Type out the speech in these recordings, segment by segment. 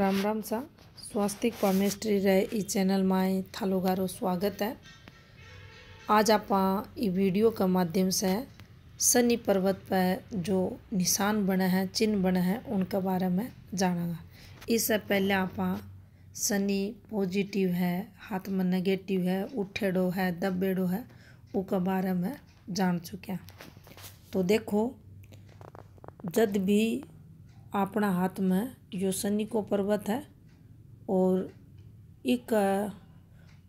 राम राम सा स्वास्तिक पामेस्ट्री रे રહે चैनल में थालोगारो स्वागत है आज आप वीडियो के माध्यम से शनि पर्वत पर जो निशान बने हैं चिन्ह बने हैं उनके बारे में जानेंगे इससे पहले आप शनि पॉजिटिव है हाथ में नेगेटिव है उठेड़ो है दबेड़ो है उसके बारे में जान चुके हैं तो देखो जब भी अपना हाथ में जो सन्नी को पर्वत है और एक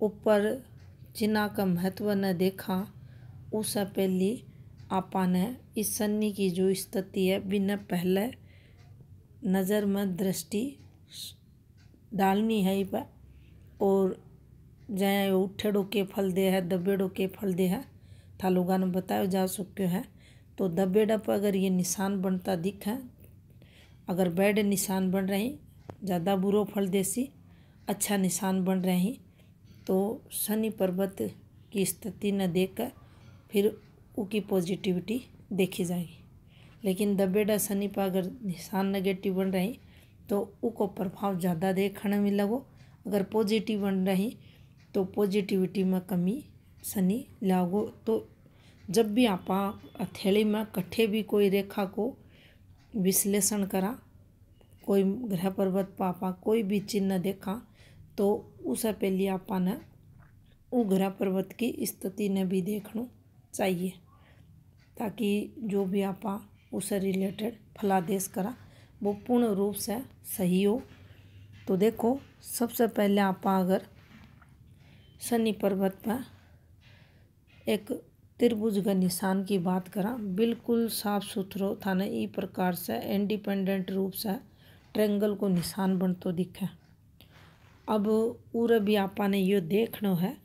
ऊपर जिना का महत्व ने देखा उससे पहले आपने इस सन्नी की जो स्थिति है बिना पहले नज़र में दृष्टि डालनी है पर और जहाँ उठेड़ो के फल दे है दबेड़ो के फल दे है था लोगों ने बताया जा सको है तो दबेड़ा पर अगर ये निशान बनता दिख है अगर बैड निशान बन रहे ज़्यादा बुरो फल देसी अच्छा निशान बन रहे हैं तो शनि पर्वत की स्थिति न देखकर फिर उसकी पॉजिटिविटी देखी जाएगी लेकिन दबेड़ा शनि पर अगर निशान नेगेटिव बन रहे तो उको प्रभाव ज़्यादा देखने में लगो अगर पॉजिटिव बन रहे तो पॉजिटिविटी में कमी शनि लागो तो जब भी आप हथेली में कट्ठे भी कोई रेखा को विश्लेषण करा कोई ग्रह पर्वत पापा कोई भी चिन्ह देखा तो उसे पहले आपने वो ग्रह पर्वत की स्थिति ने भी देखना चाहिए ताकि जो भी आपा उसे रिलेटेड फलादेश करा वो पूर्ण रूप से सही हो तो देखो सबसे पहले आप अगर शनि पर्वत पर एक त्रिभुज का निशान की बात करा बिल्कुल साफ सुथरो ना इस प्रकार से इंडिपेंडेंट रूप से ट्रेंगल को निशान बनतो दिखे अब उर भी आपने यो देखना है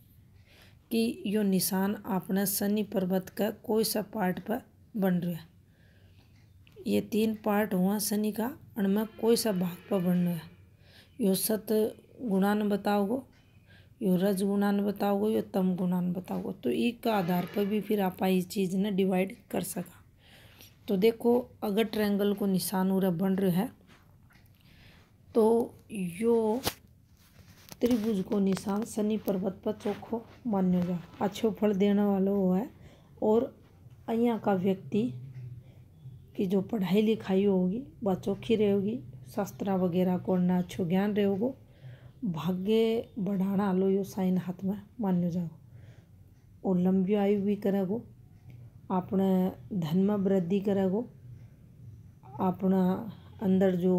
कि यो निशान आपने शनि पर्वत का कोई सा पार्ट पर बन रहा है ये तीन पार्ट हुआ शनि का और में कोई सा भाग पर बन रहा है यो सत गुणान बताओगे यो रज गुणान बताओगे यो तम गुणान बताओगे तो एक का आधार पर भी फिर आप इस चीज़ ने डिवाइड कर सका तो देखो अगर ट्रैंगल को निशान उरा बन रहा है तो यो त्रिभुज को निशान शनि पर्वत पर चोखो मान्योगा अच्छो फल देने वाला वो है और अँ का व्यक्ति की जो पढ़ाई लिखाई होगी वह चौखी रहेगी शास्त्रा वगैरह को ना अच्छो ज्ञान रहेगा भाग्य बढ़ाने हलो यो साइन हाथ में मान्यो जाओ और लंबी आयु भी करेगो अपने धन में वृद्धि करेगो अपना अंदर जो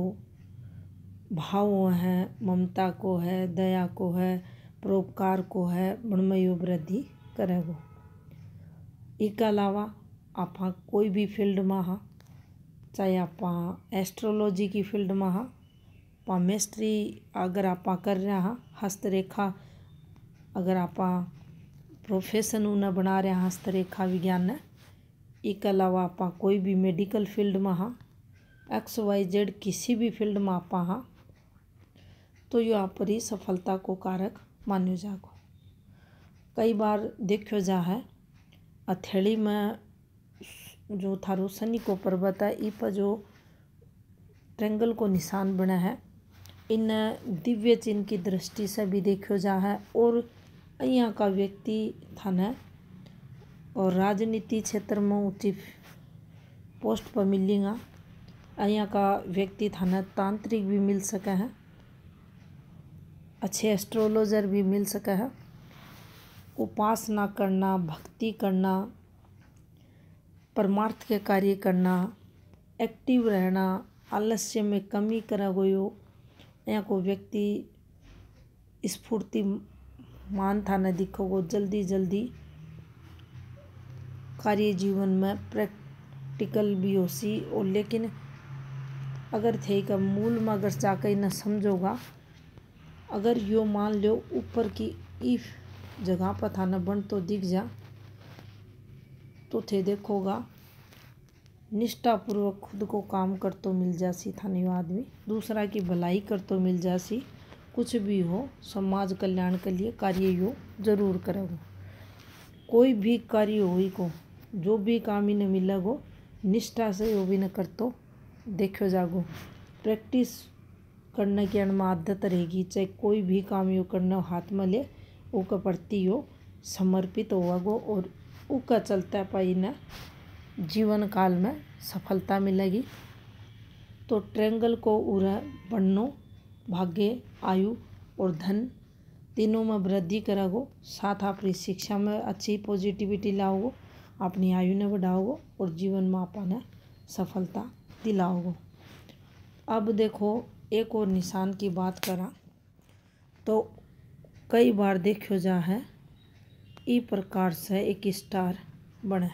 भाव है ममता को है दया को है परोपकार को है उनमें यो वृद्धि करेगो इसके अलावा आप कोई भी फील्ड में हाँ चाहे आप एस्ट्रोलॉजी की फील्ड में हाँ अगर आप कर रहे हस्तरेखा अगर आप प्रोफेसन ಅಗರಪ್ಪ बना रहे हस्तरेखा विज्ञान ने एक अलावा आप कोई भी मेडिकल फील्ड में हाँ एक्स वाई जेड किसी भी फील्ड में आप हाँ तो यो आप ही सफलता को कारक मान्य जागो कई बार देखो जा है अथेड़ी में जो थारो सनी को पर्वत है ई पर जो ट्रेंगल को निशान बना है इन दिव्य चिन्ह की दृष्टि से भी देखो जा है और यहाँ का व्यक्ति था है और राजनीति क्षेत्र में उचित पोस्ट पर मिलेगा यहाँ का व्यक्ति न तांत्रिक भी मिल सके हैं अच्छे एस्ट्रोलॉजर भी मिल सके हैं उपासना करना भक्ति करना परमार्थ के कार्य करना एक्टिव रहना आलस्य में कमी करा गयो या को व्यक्ति मान था न को जल्दी जल्दी कार्य जीवन में प्रैक्टिकल भी हो सी और लेकिन अगर थे का मूल में अगर जाकर न समझोगा अगर यो मान लो ऊपर की इफ जगह पर था न बन तो दिख जा तो थे देखोगा निष्ठापूर्वक खुद को काम कर तो मिल जासी थाने आदमी दूसरा की भलाई कर तो मिल जासी कुछ भी हो समाज कल्याण के लिए कार्य यो जरूर करेगो कोई भी कार्य हो को जो भी काम इन्हें मिलेगो निष्ठा से यो भी न कर तो देखो जागो प्रैक्टिस करने की अण आदत रहेगी चाहे कोई भी काम यो करना हाथ में ले का प्रति यो समर्पित होगा और ऊ का चलता पाई ना जीवन काल में सफलता मिलेगी तो ट्रेंगल को उरा बनो भाग्य आयु और धन तीनों में वृद्धि करागो साथ अपनी शिक्षा में अच्छी पॉजिटिविटी लाओगो अपनी आयु ने बढ़ाओगो और जीवन में अपने सफलता दिलाओगो अब देखो एक और निशान की बात करा तो कई बार देखो जा है इस प्रकार से एक स्टार बने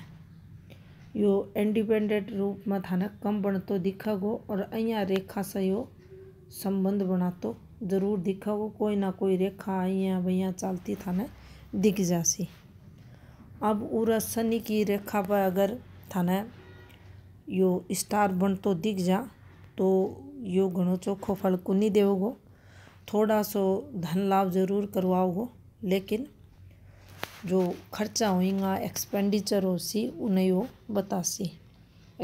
यो इंडिपेंडेंट रूप में थाने कम बणतो दिखागो और अँ रेखा से यो संबंध बना तो जरूर दिखागो कोई ना कोई रेखा अँ भैया चलती थाने दिख जासी अब उरा शनि की रेखा पर अगर थाने यो स्टार बन तो दिख जा तो यो घो चोखो फल को नहीं देवोगो थोड़ा सो धन लाभ जरूर करवाओगो लेकिन जो खर्चा होगा एक्सपेंडिचर हो सी उन्हें वो बतासी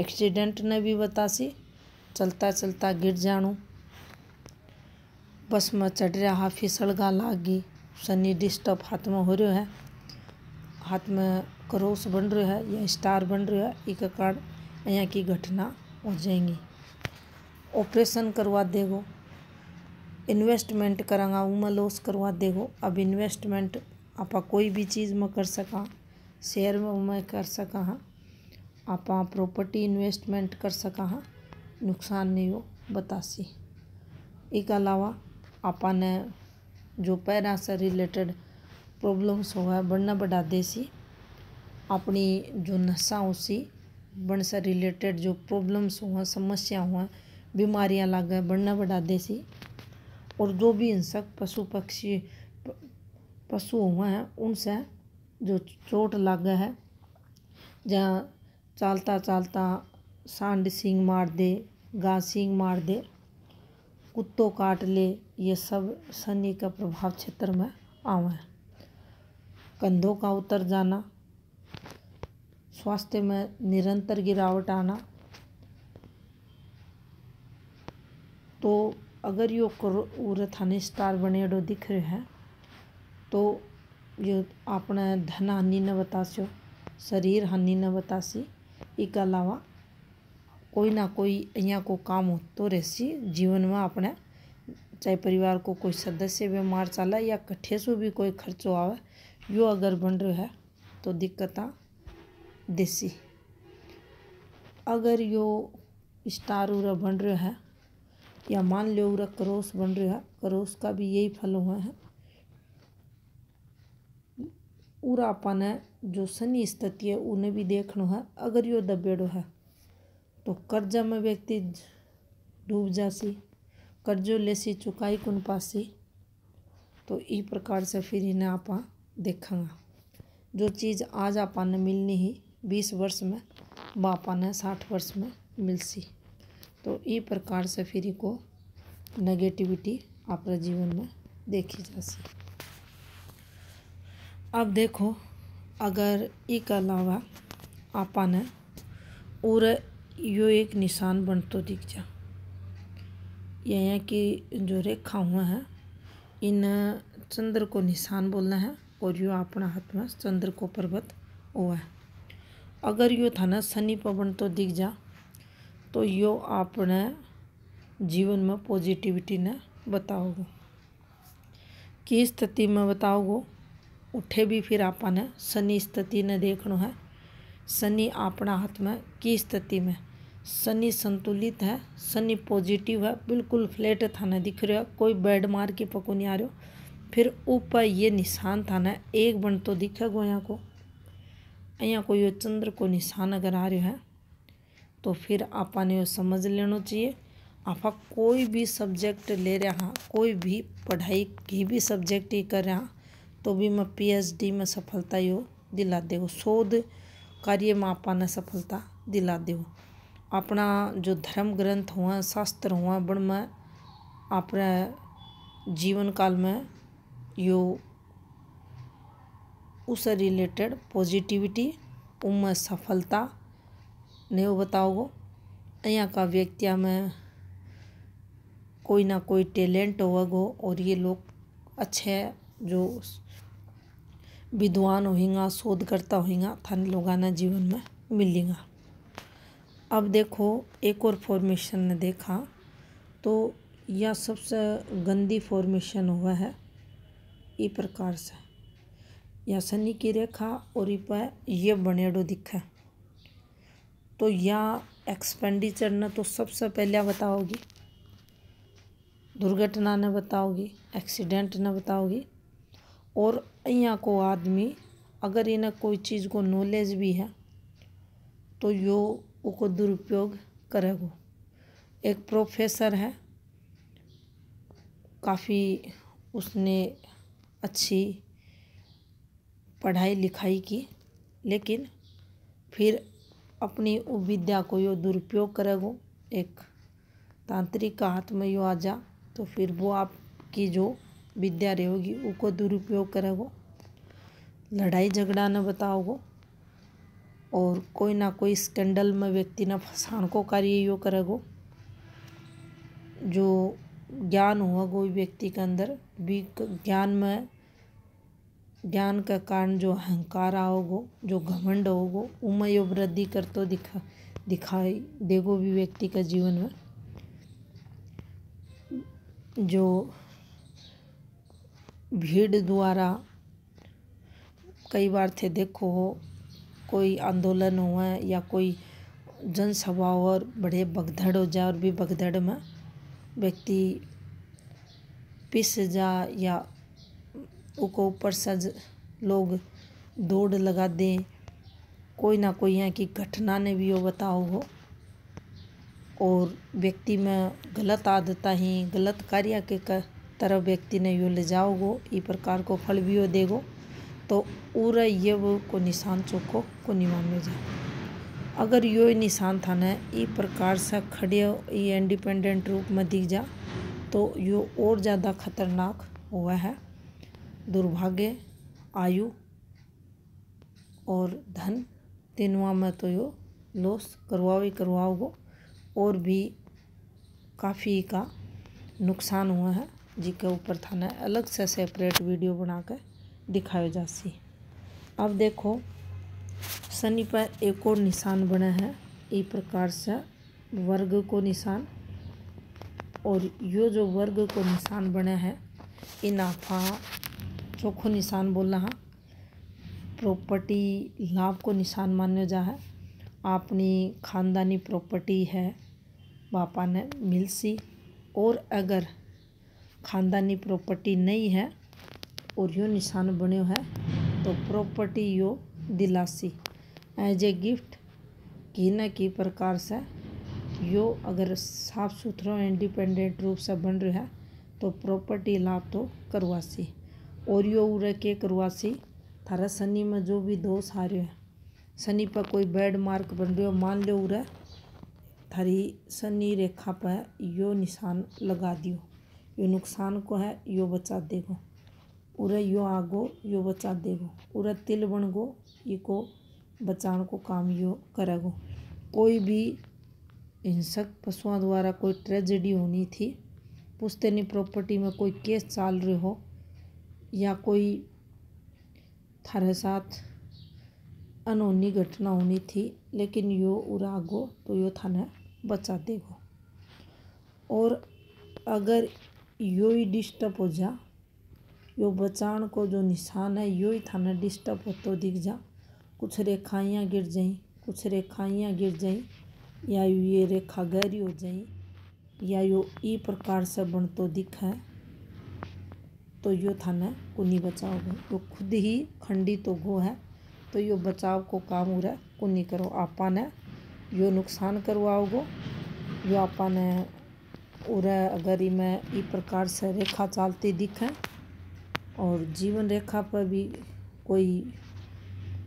एक्सीडेंट ने भी बतासी चलता चलता गिर जाणू बस में चढ़ रहा हाँ फिसल गा लाग गई सनी डिस्टर्ब हाथ में हो रो है हाथ में क्रोस बन रो है या स्टार बन रो है एक कारण यहाँ की घटना हो जाएंगी ऑपरेशन करवा देगो इन्वेस्टमेंट करांगा उमा लॉस करवा देगो अब इन्वेस्टमेंट आप कोई भी चीज़ में कर सका शेयर में कर सका हाँ आप प्रॉपर्टी इन्वेस्टमेंट कर सका हाँ नुकसान नहीं हो बतासी एक अलावा आपने जो पैरा से रिलेटेड प्रॉब्लम्स हो है बढ़ना बढ़ा देसी अपनी जो नशा हो सी बन से रिलेटेड जो प्रॉब्लम्स हुआ समस्या हुआ बीमारियां लागे बढ़ना बढ़ा देसी और जो भी हिंसक पशु पक्षी पशु हुए हैं उनसे जो चोट लग है जहाँ चालता चालता सांड सींग मार दे गा मार दे कुत्तों काट ले ये सब शनि का प्रभाव क्षेत्र में आवे कंधों का उतर जाना स्वास्थ्य में निरंतर गिरावट आना तो अगर यो उरे थाने स्टार बने दिख रहे हैं तो ये धन हानि न बतासो शरीर हानि न बतासी एक अलावा कोई ना कोई अँ को काम हो तो रहसी जीवन में अपने चाहे परिवार को कोई सदस्य बीमार चला या से भी कोई खर्चो आवे यो अगर बन रो है तो दिक्कत देसी अगर यो स्टार उरा बन रहा है या मान लो उरा क्रोस बन रहा है क्रोस का भी यही फल हुआ है पूरा आपने जो शनि स्थिति है उन्हें भी देखना है अगर यो दबेड़ो है तो कर्जा में व्यक्ति डूब जासी कर्जो लेसी चुकाई कुन पासी तो इस प्रकार से फिर इन्हें आप देखेंगे जो चीज़ आज आपने मिलनी ही बीस वर्ष में बापा ने साठ वर्ष में मिलसी तो इस प्रकार से फिर को नेगेटिविटी आप जीवन में देखी जा सी अब देखो अगर एक अलावा आपने और यो एक निशान बनतो दिख जा यहाँ कि जो रेखा हुआ है इन चंद्र को निशान बोलना है और यो अपना हाथ में चंद्र को पर्वत हुआ है अगर यो था ना शनि बन तो दिख जा तो यो आपने जीवन में पॉजिटिविटी ने बताओगे किस स्थिति में बताओगे उठे भी फिर आपने शनि स्थिति ने देखना है शनि अपना हाथ में की स्थिति में शनि संतुलित है शनि पॉजिटिव है बिल्कुल फ्लैट ना दिख रहा है कोई बेड मार के पको नहीं आ रहे फिर ऊपर ये निशान था ना एक बन तो दिखेगा यहाँ को यहाँ को यो चंद्र को निशान अगर आ रहा है तो फिर आपा ने यो समझ लेना चाहिए आपा कोई भी सब्जेक्ट ले रहे हैं कोई भी पढ़ाई की भी सब्जेक्ट ही कर रहे हैं तो भी मैं पीएचडी में सफलता यो दिला देगो शोध कार्य में ने सफलता दिला देगो अपना जो धर्म ग्रंथ हुआ शास्त्र हुआ बण में अपने जीवन काल में यो उस रिलेटेड पॉजिटिविटी उम सफलता ने वो बताओगो यहाँ का व्यक्तिया में कोई ना कोई टैलेंट होगा और ये लोग अच्छे जो विद्वान होगा शोधकर्ता होगा थाने लोगाना जीवन में मिलेगा अब देखो एक और फॉर्मेशन ने देखा तो यह सबसे गंदी फॉर्मेशन हुआ है ई प्रकार से यह शनि की रेखा और इ पर यह बनेडो दिखे तो यह एक्सपेंडिचर ने तो सबसे पहले बताओगी दुर्घटना ने बताओगी एक्सीडेंट ने बताओगी और यहाँ को आदमी अगर इन्हें कोई चीज़ को नॉलेज भी है तो यो उसको दुरुपयोग करेगो एक प्रोफेसर है काफ़ी उसने अच्छी पढ़ाई लिखाई की लेकिन फिर अपनी विद्या को यो दुरुपयोग करेगो एक तांत्रिक का हाथ में यो आ जा तो फिर वो आपकी जो विद्या रहेगी होगी दुरुपयोग करेगो लड़ाई झगड़ा न बताओगो और कोई ना कोई स्कैंडल में व्यक्ति ने फसाण को कार्य यो करेगो जो ज्ञान हुआ कोई व्यक्ति के अंदर भी ज्ञान में ज्ञान के कारण जो अहंकार आओगो जो घमंड होगो उमय यो वृद्धि तो दिखा दिखाई देगो भी व्यक्ति का जीवन में जो भीड़ द्वारा कई बार थे देखो हो कोई आंदोलन हुआ या कोई जनसभा और बड़े भगदड़ हो जाए और भी भगदड़ में व्यक्ति पिस जा या उको ऊपर सज लोग दौड़ लगा दें कोई ना कोई यहाँ की घटना ने भी वो बताओ हो और व्यक्ति में गलत आदतें हैं गलत कार्य के कर तरह व्यक्ति ने यूँ ले जाओगो ई प्रकार को फल भी देगो तो उरा ये वो को निशान चोको को में जाए अगर यो निशान था न ई प्रकार से खड़े ये इंडिपेंडेंट रूप में दिख जा तो यो और ज़्यादा खतरनाक हुआ है दुर्भाग्य आयु और धन तीनों में तो यो लॉस करवाओ ही करवाओगो और भी काफ़ी का नुकसान हुआ है जी के ऊपर थाने अलग से सेपरेट वीडियो बना के दिखायो जासी अब देखो शनि पर एक और निशान बने हैं इस प्रकार से वर्ग को निशान और यो जो वर्ग को निशान बने हैं इनाफा चौखो निशान बोलना है प्रॉपर्टी लाभ को निशान मान्य जा है अपनी खानदानी प्रॉपर्टी है बापा ने मिलसी और अगर खानदानी प्रॉपर्टी नहीं है और यो निशान बनो है तो प्रॉपर्टी यो दिलासी एज ए गिफ्ट की न की प्रकार से यो अगर साफ सुथरा इंडिपेंडेंट रूप से बन रहा है तो प्रॉपर्टी लाभ तो करवासी और यो उ के करवासी थारा शनि में जो भी दोष आ रहे हैं शनि पर कोई बैड मार्क बन रहे हो मान लो उ थारी शनि रेखा पर यो निशान लगा दियो यो नुकसान को है यो बचा देगो उरे यो आगो यो बचा देगो उरे तिल बन ये इको बचाने को काम यो करेगो कोई भी हिंसक पशुओं द्वारा कोई ट्रेजेडी होनी थी पुस्तनी प्रॉपर्टी में कोई केस चल रहे हो या कोई थारे साथ अनहोनी घटना होनी थी लेकिन यो उरागो तो यो थाने बचा देगो और अगर यो ही डिस्टर्ब हो जा यो बचान को जो निशान है यो ही थाना डिस्टर्ब तो दिख जा कुछ रेखाइयाँ गिर जाएं कुछ रेखाइयाँ गिर जाएं या ये रेखा गहरी हो जाए या यो ई प्रकार से बन दिख है तो यो थाने कुनी बचाव गो तो खुद ही खंडित तो गो है तो यो बचाव को काम उरा कुनी करो आपा ने यो नुकसान करवाओगो यो आपा ने और अगर इमें इस प्रकार से रेखा चालती दिखे और जीवन रेखा पर भी कोई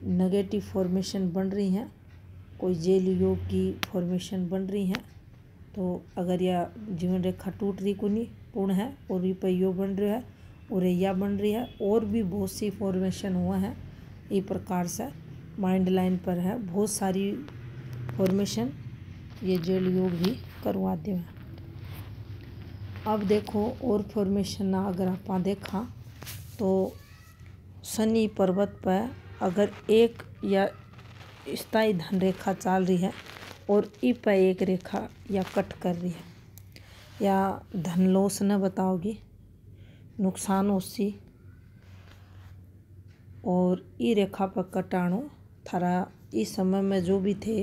नेगेटिव फॉर्मेशन बन रही हैं कोई जेल योग की फॉर्मेशन बन रही हैं तो अगर यह जीवन रेखा टूट रही को नहीं पूर्ण है और भी पर योग बन रही है और यह बन रही है और भी बहुत सी फॉर्मेशन हुआ है इस प्रकार से माइंड लाइन पर है बहुत सारी फॉर्मेशन ये जेल योग भी करवा दें अब देखो और फॉर्मेशन अगर आप देखा तो शनि पर्वत पर अगर एक या स्थाई धन रेखा चल रही है और ई पर एक रेखा या कट कर रही है या धन लॉस न बताओगी नुकसान सी और ई रेखा पर कटाणु थारा इस समय में जो भी थे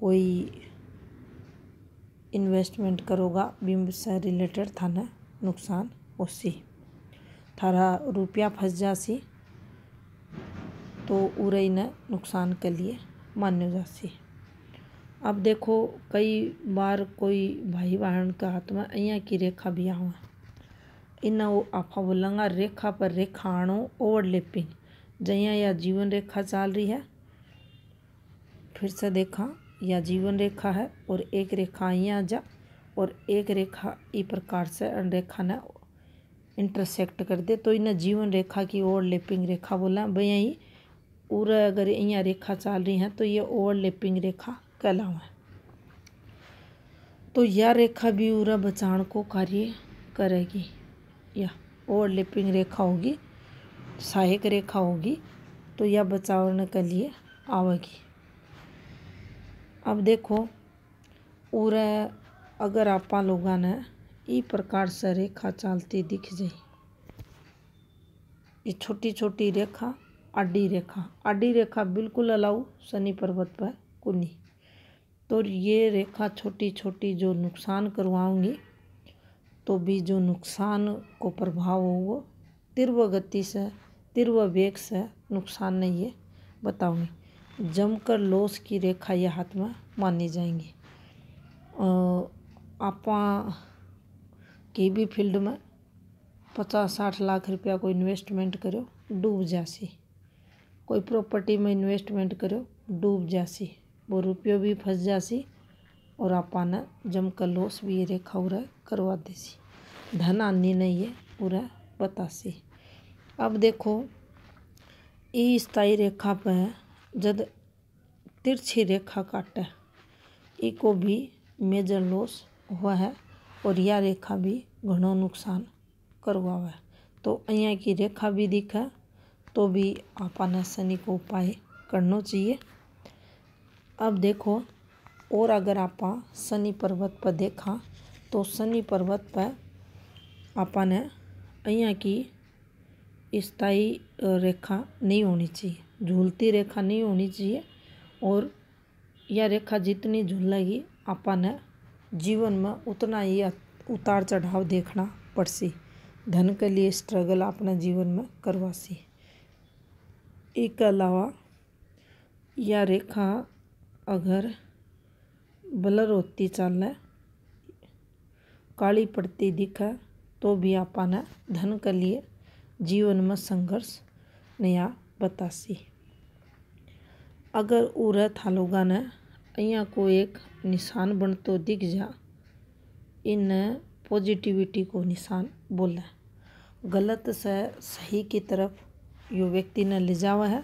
कोई इन्वेस्टमेंट करोगा बिम्ब से रिलेटेड ना नुकसान उसी थारा रुपया फंस जासी तो उरई ने नुकसान के लिए मान्य जासी अब देखो कई बार कोई भाई बहन का हाथ में अँ की रेखा भी आवा इन्हें वो आफा बोलेंगा रेखा पर रेखा आणो ओवरलैपिंग जहाँ या जीवन रेखा चल रही है फिर से देखा या जीवन रेखा है और एक रेखा यहाँ जा और एक रेखा इस प्रकार से रेखा ने इंटरसेक्ट कर दे तो इन्हें जीवन रेखा की ओवरलैपिंग रेखा बोला भैया ही पूरा अगर यहाँ रेखा चल रही है तो ये ओवरलैपिंग रेखा कहलावा तो यह रेखा भी उरा बचाण को कार्य करेगी या ओवरलैपिंग रेखा होगी सहायक रेखा होगी तो यह बचाने के लिए आवेगी अब देखो और अगर आप लोगों ने इस प्रकार से रेखा चलती दिख जाए ये छोटी छोटी रेखा आडी रेखा आडी रेखा बिल्कुल अलाउ शनि पर्वत पर कुनी तो ये रेखा छोटी छोटी जो नुकसान करवाऊंगी तो भी जो नुकसान को प्रभाव हो वो तीव्र गति से तीव्र वेग से नुकसान नहीं है बताऊंगी जमकर लोस की रेखा या हाथ में मानी जाएंगी आप भी फील्ड में पचास साठ लाख रुपया कोई इन्वेस्टमेंट करो डूब जासी कोई प्रॉपर्टी में इन्वेस्टमेंट करो डूब जासी वो रुपये भी फंस जासी और ने जमकर लोस भी ये रेखा उरा करवा देसी धन आनी नहीं है पूरा बतासी अब देखो ई स्थाई रेखा पर जब तिरछी रेखा काटे इको भी मेजर लॉस हुआ है और यह रेखा भी घो नुकसान करवा है तो अँ की रेखा भी दिखे तो भी आपने शनि को उपाय करना चाहिए अब देखो और अगर आप शनि पर्वत पर देखा तो शनि पर्वत पर आपने अँ की स्थायी रेखा नहीं होनी चाहिए झूलती रेखा नहीं होनी चाहिए और यह रेखा जितनी झूलेगी अपन जीवन में उतना ही उतार चढ़ाव देखना पड़ सी धन के लिए स्ट्रगल अपने जीवन में करवासी एक अलावा यह रेखा अगर ब्लर होती चल काली पड़ती दिखे तो भी अपन धन के लिए जीवन में संघर्ष नया बतासी अगर ऊरह था ने अँ को एक निशान बनतो दिख जा इन्हें पॉजिटिविटी को निशान बोले गलत से सही की तरफ यो व्यक्ति ने ले जावा है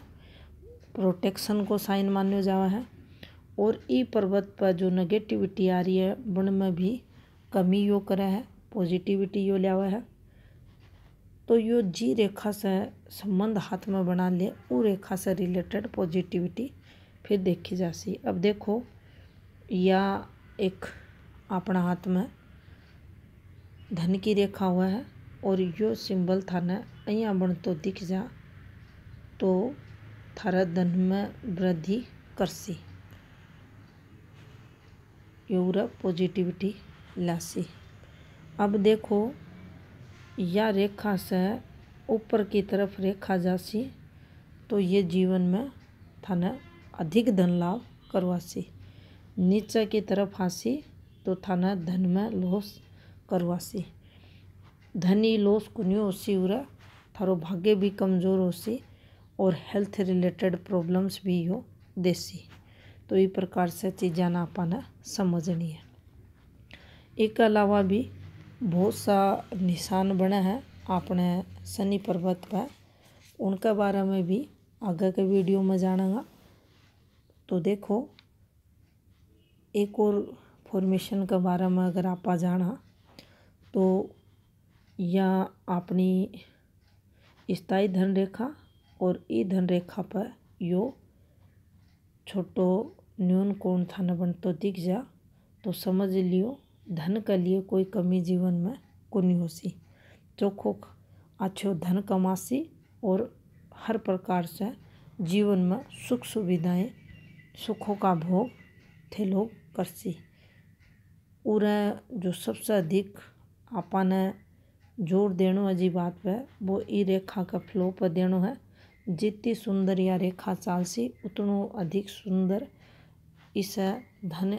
प्रोटेक्शन को साइन मान्य जावा है और ई पर्वत पर जो नेगेटिविटी आ रही है बन में भी कमी यो करे है पॉजिटिविटी यो लियावा है तो यो जी रेखा से संबंध हाथ में बना ले ऊ रेखा से रिलेटेड पॉजिटिविटी फिर देखी जा सी अब देखो या एक अपना हाथ में धन की रेखा हुआ है और यो सिंबल थाने अँ बन तो दिख जा तो थारा धन में वृद्धि करसी योरा पॉजिटिविटी लासी अब देखो या रेखा से ऊपर की तरफ रेखा जासी तो ये जीवन में थाने अधिक धन लाभ करवासी नीचे की तरफ आसी तो थाने धन में लोस करवासी धनी लोस कुनियो होसी उरा थारो भाग्य भी कमज़ोर होसी और हेल्थ रिलेटेड प्रॉब्लम्स भी हो देसी तो इस प्रकार से चीज़ा ना अपना समझनी है एक अलावा भी बहुत सा निशान बना है अपने शनि पर्वत पर उनके बारे में भी आगे के वीडियो में जानेंगे तो देखो एक और फॉर्मेशन के बारे में अगर आप जाना तो यह अपनी स्थायी धन रेखा और ई धन रेखा पर यो छोटो न्यून कोण था बन तो दिख जा तो समझ लियो धन के लिए कोई कमी जीवन में कोनी होसी चोखो अच्छो धन कमासी और हर प्रकार से जीवन में सुख सुविधाएं सुखों का भोग थे लोग करसी उरे जो सबसे अधिक आपने जोर देनो है जी बात पे वो ई रेखा का फ्लो पर देनो है जितनी सुंदर या रेखा चालसी उतनो अधिक सुंदर इसे धन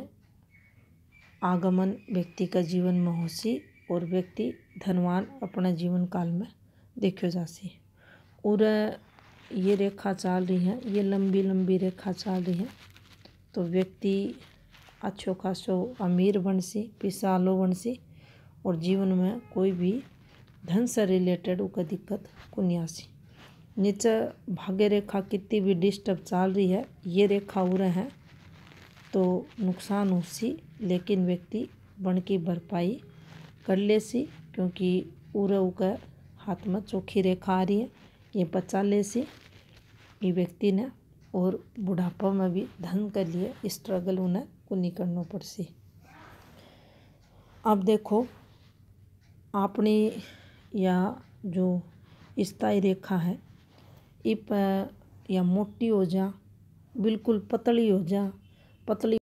आगमन व्यक्ति का जीवन में होसी और व्यक्ति धनवान अपना जीवन काल में देखो जासी और ये रेखा चाल रही है ये लंबी लंबी रेखा चाल रही है तो व्यक्ति अच्छो खासो अमीर बनसी पिसालो बनसी और जीवन में कोई भी धन से रिलेटेड उसका दिक्कत कुनी आसी नीचे भाग्य रेखा कितनी भी डिस्टर्ब चाल रही है ये रेखा उ रहे हैं तो नुकसान उसी लेकिन व्यक्ति वन की भरपाई कर ले सी क्योंकि ऊरा का हाथ में चौखी रेखा आ रही है ये बचा ले सी ये व्यक्ति ने और बुढ़ापा में भी धन के लिए स्ट्रगल उन्हें को नहीं करना पड़ सी अब देखो आपने या जो स्थायी रेखा है इप या मोटी हो जा बिल्कुल पतली हो जा पतली